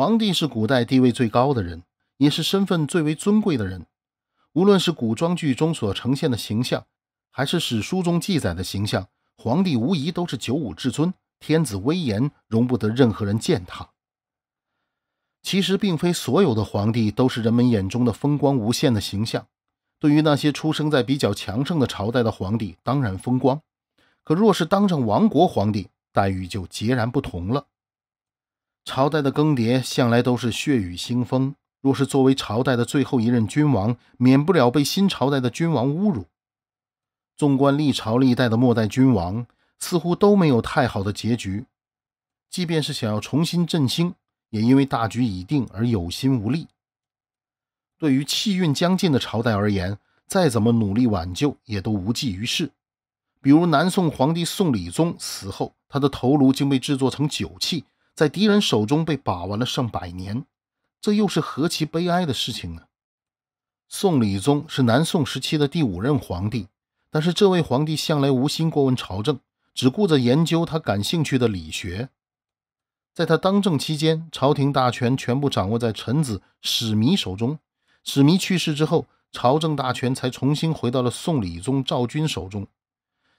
皇帝是古代地位最高的人，也是身份最为尊贵的人。无论是古装剧中所呈现的形象，还是史书中记载的形象，皇帝无疑都是九五至尊，天子威严容不得任何人践踏。其实，并非所有的皇帝都是人们眼中的风光无限的形象。对于那些出生在比较强盛的朝代的皇帝，当然风光；可若是当上亡国皇帝，待遇就截然不同了。朝代的更迭向来都是血雨腥风，若是作为朝代的最后一任君王，免不了被新朝代的君王侮辱。纵观历朝历代的末代君王，似乎都没有太好的结局。即便是想要重新振兴，也因为大局已定而有心无力。对于气运将尽的朝代而言，再怎么努力挽救，也都无济于事。比如南宋皇帝宋理宗死后，他的头颅竟被制作成酒器。在敌人手中被把玩了上百年，这又是何其悲哀的事情呢？宋理宗是南宋时期的第五任皇帝，但是这位皇帝向来无心过问朝政，只顾着研究他感兴趣的理学。在他当政期间，朝廷大权全部掌握在臣子史弥手中。史弥去世之后，朝政大权才重新回到了宋理宗赵军手中。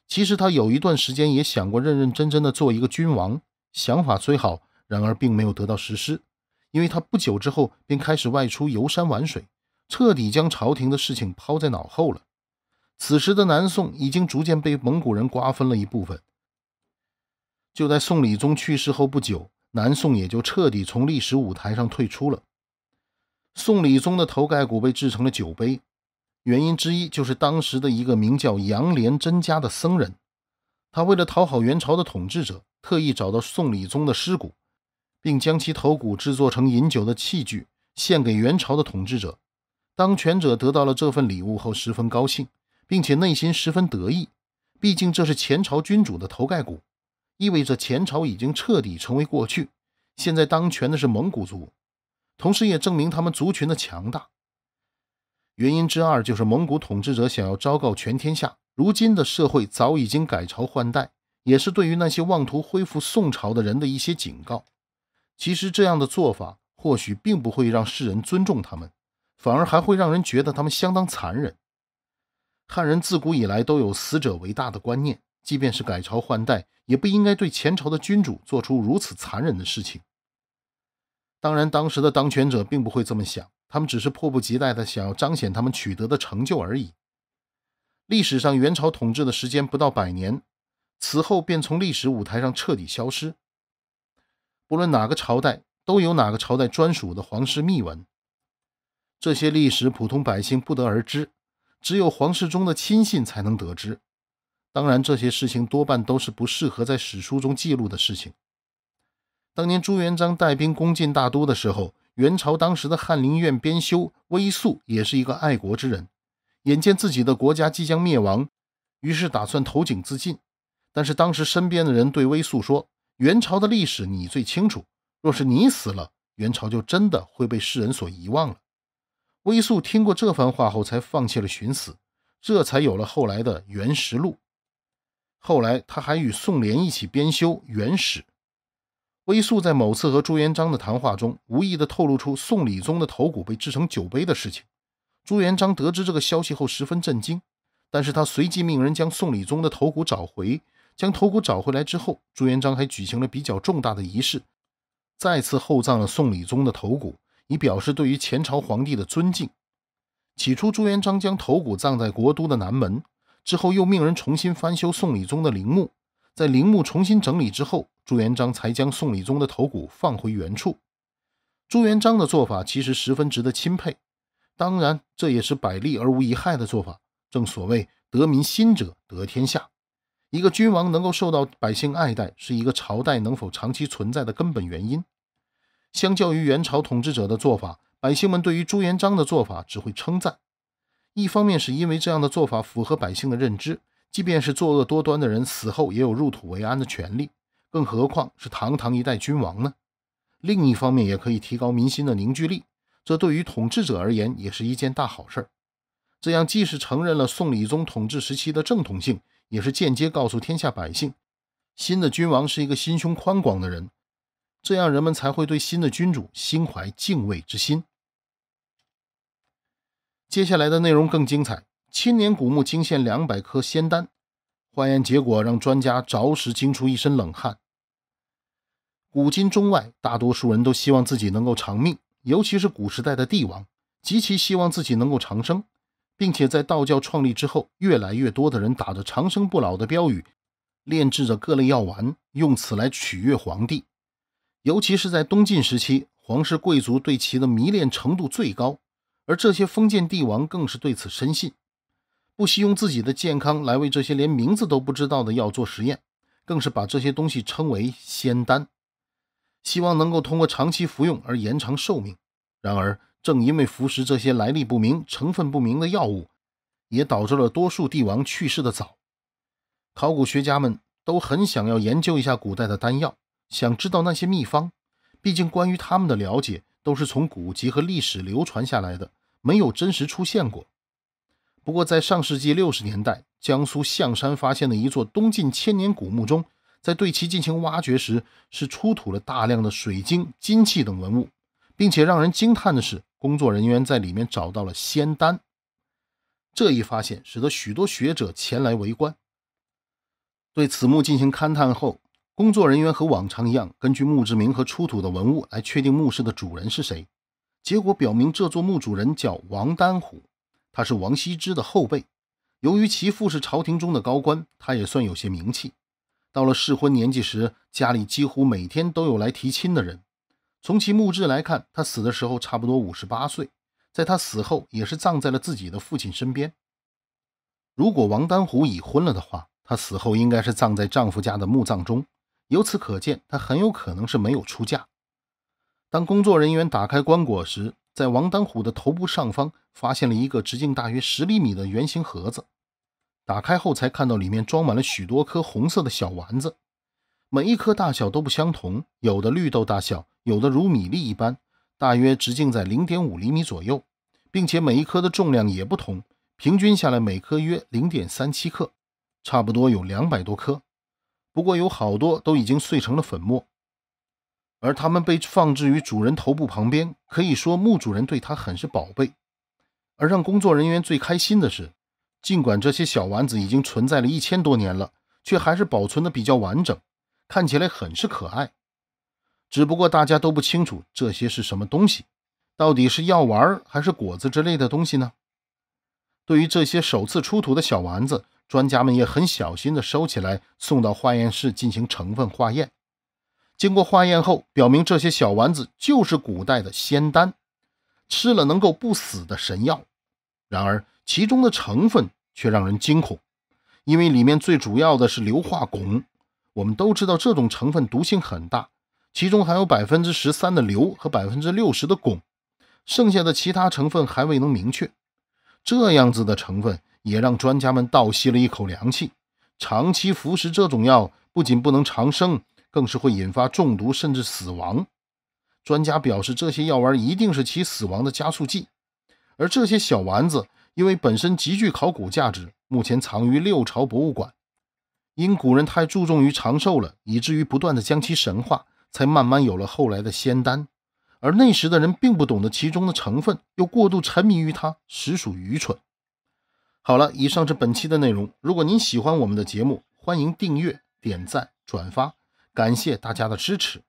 其实他有一段时间也想过认认真真的做一个君王，想法虽好。然而并没有得到实施，因为他不久之后便开始外出游山玩水，彻底将朝廷的事情抛在脑后了。此时的南宋已经逐渐被蒙古人瓜分了一部分。就在宋理宗去世后不久，南宋也就彻底从历史舞台上退出了。宋理宗的头盖骨被制成了酒杯，原因之一就是当时的一个名叫杨连真家的僧人，他为了讨好元朝的统治者，特意找到宋理宗的尸骨。并将其头骨制作成饮酒的器具，献给元朝的统治者。当权者得到了这份礼物后，十分高兴，并且内心十分得意。毕竟这是前朝君主的头盖骨，意味着前朝已经彻底成为过去。现在当权的是蒙古族，同时也证明他们族群的强大。原因之二就是蒙古统治者想要昭告全天下，如今的社会早已经改朝换代，也是对于那些妄图恢复宋朝的人的一些警告。其实这样的做法或许并不会让世人尊重他们，反而还会让人觉得他们相当残忍。汉人自古以来都有“死者为大”的观念，即便是改朝换代，也不应该对前朝的君主做出如此残忍的事情。当然，当时的当权者并不会这么想，他们只是迫不及待地想要彰显他们取得的成就而已。历史上，元朝统治的时间不到百年，此后便从历史舞台上彻底消失。不论哪个朝代，都有哪个朝代专属的皇室秘闻，这些历史普通百姓不得而知，只有皇室中的亲信才能得知。当然，这些事情多半都是不适合在史书中记录的事情。当年朱元璋带兵攻进大都的时候，元朝当时的翰林院编修微素也是一个爱国之人，眼见自己的国家即将灭亡，于是打算投井自尽。但是当时身边的人对微素说。元朝的历史你最清楚，若是你死了，元朝就真的会被世人所遗忘了。微素听过这番话后，才放弃了寻死，这才有了后来的《元实录》。后来他还与宋濂一起编修《元史》。微素在某次和朱元璋的谈话中，无意地透露出宋理宗的头骨被制成酒杯的事情。朱元璋得知这个消息后，十分震惊，但是他随即命人将宋理宗的头骨找回。将头骨找回来之后，朱元璋还举行了比较重大的仪式，再次厚葬了宋理宗的头骨，以表示对于前朝皇帝的尊敬。起初，朱元璋将头骨葬在国都的南门，之后又命人重新翻修宋理宗的陵墓。在陵墓重新整理之后，朱元璋才将宋理宗的头骨放回原处。朱元璋的做法其实十分值得钦佩，当然这也是百利而无一害的做法。正所谓得民心者得天下。一个君王能够受到百姓爱戴，是一个朝代能否长期存在的根本原因。相较于元朝统治者的做法，百姓们对于朱元璋的做法只会称赞。一方面是因为这样的做法符合百姓的认知，即便是作恶多端的人死后也有入土为安的权利，更何况是堂堂一代君王呢？另一方面也可以提高民心的凝聚力，这对于统治者而言也是一件大好事。这样既是承认了宋理宗统治时期的正统性。也是间接告诉天下百姓，新的君王是一个心胸宽广的人，这样人们才会对新的君主心怀敬畏之心。接下来的内容更精彩，千年古墓惊现两百颗仙丹，化验结果让专家着实惊出一身冷汗。古今中外，大多数人都希望自己能够长命，尤其是古时代的帝王，极其希望自己能够长生。并且在道教创立之后，越来越多的人打着长生不老的标语，炼制着各类药丸，用此来取悦皇帝。尤其是在东晋时期，皇室贵族对其的迷恋程度最高，而这些封建帝王更是对此深信，不惜用自己的健康来为这些连名字都不知道的药做实验，更是把这些东西称为仙丹，希望能够通过长期服用而延长寿命。然而，正因为服食这些来历不明、成分不明的药物，也导致了多数帝王去世的早。考古学家们都很想要研究一下古代的丹药，想知道那些秘方。毕竟关于他们的了解都是从古籍和历史流传下来的，没有真实出现过。不过，在上世纪六十年代，江苏象山发现的一座东晋千年古墓中，在对其进行挖掘时，是出土了大量的水晶、金器等文物，并且让人惊叹的是。工作人员在里面找到了仙丹，这一发现使得许多学者前来围观。对此墓进行勘探后，工作人员和往常一样，根据墓志铭和出土的文物来确定墓室的主人是谁。结果表明，这座墓主人叫王丹虎，他是王羲之的后辈。由于其父是朝廷中的高官，他也算有些名气。到了适婚年纪时，家里几乎每天都有来提亲的人。从其墓志来看，他死的时候差不多五十八岁。在他死后，也是葬在了自己的父亲身边。如果王丹虎已婚了的话，他死后应该是葬在丈夫家的墓葬中。由此可见，他很有可能是没有出嫁。当工作人员打开棺椁时，在王丹虎的头部上方发现了一个直径大约十厘米的圆形盒子。打开后才看到里面装满了许多颗红色的小丸子。每一颗大小都不相同，有的绿豆大小，有的如米粒一般，大约直径在零点五厘米左右，并且每一颗的重量也不同，平均下来每颗约零点三七克，差不多有两百多颗。不过有好多都已经碎成了粉末，而它们被放置于主人头部旁边，可以说墓主人对它很是宝贝。而让工作人员最开心的是，尽管这些小丸子已经存在了一千多年了，却还是保存的比较完整。看起来很是可爱，只不过大家都不清楚这些是什么东西，到底是药丸还是果子之类的东西呢？对于这些首次出土的小丸子，专家们也很小心的收起来，送到化验室进行成分化验。经过化验后，表明这些小丸子就是古代的仙丹，吃了能够不死的神药。然而，其中的成分却让人惊恐，因为里面最主要的是硫化汞。我们都知道这种成分毒性很大，其中含有百分之十三的硫和百分之六十的汞，剩下的其他成分还未能明确。这样子的成分也让专家们倒吸了一口凉气。长期服食这种药，不仅不能长生，更是会引发中毒甚至死亡。专家表示，这些药丸一定是其死亡的加速剂。而这些小丸子因为本身极具考古价值，目前藏于六朝博物馆。因古人太注重于长寿了，以至于不断的将其神化，才慢慢有了后来的仙丹。而那时的人并不懂得其中的成分，又过度沉迷于它，实属愚蠢。好了，以上是本期的内容。如果您喜欢我们的节目，欢迎订阅、点赞、转发，感谢大家的支持。